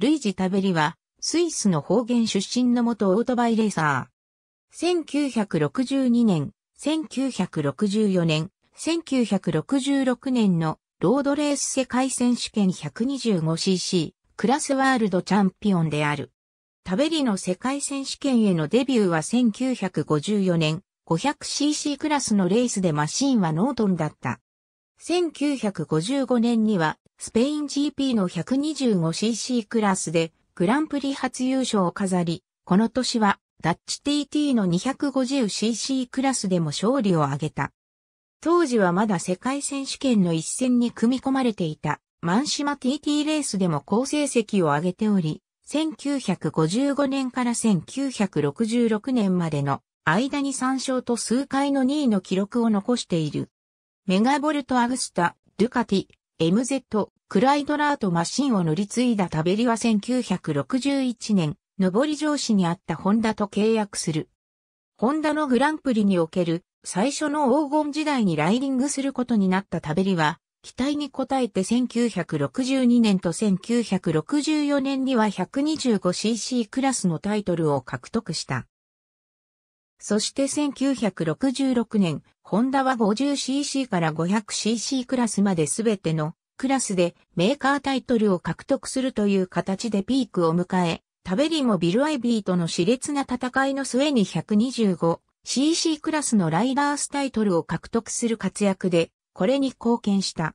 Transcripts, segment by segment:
ルイジ・タベリは、スイスの方言出身の元オートバイレーサー。1962年、1964年、1966年のロードレース世界選手権 125cc クラスワールドチャンピオンである。タベリの世界選手権へのデビューは1954年 500cc クラスのレースでマシンはノートンだった。1955年にはスペイン GP の 125cc クラスでグランプリ初優勝を飾り、この年はダッチ TT の 250cc クラスでも勝利を挙げた。当時はまだ世界選手権の一戦に組み込まれていたマンシマ TT レースでも好成績を挙げており、1955年から1966年までの間に3勝と数回の2位の記録を残している。メガボルト・アグスタ、ドゥカティ、MZ クライドラートマシンを乗り継いだタベリは1961年、上り上司にあったホンダと契約する。ホンダのグランプリにおける最初の黄金時代にライディングすることになったタベリは、期待に応えて1962年と1964年には 125cc クラスのタイトルを獲得した。そして1966年、ホンダは 50cc から 500cc クラスまで全てのクラスでメーカータイトルを獲得するという形でピークを迎え、タベリもビル・アイビーとの熾烈な戦いの末に 125cc クラスのライダースタイトルを獲得する活躍で、これに貢献した。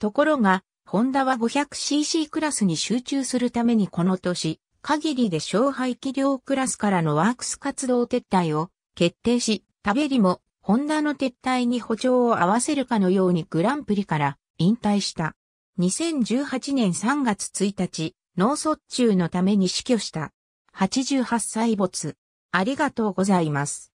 ところが、ホンダは 500cc クラスに集中するためにこの年、限りで小排気量クラスからのワークス活動撤退を決定し、食べりもホンダの撤退に補調を合わせるかのようにグランプリから引退した。2018年3月1日、脳卒中のために死去した。88歳没。ありがとうございます。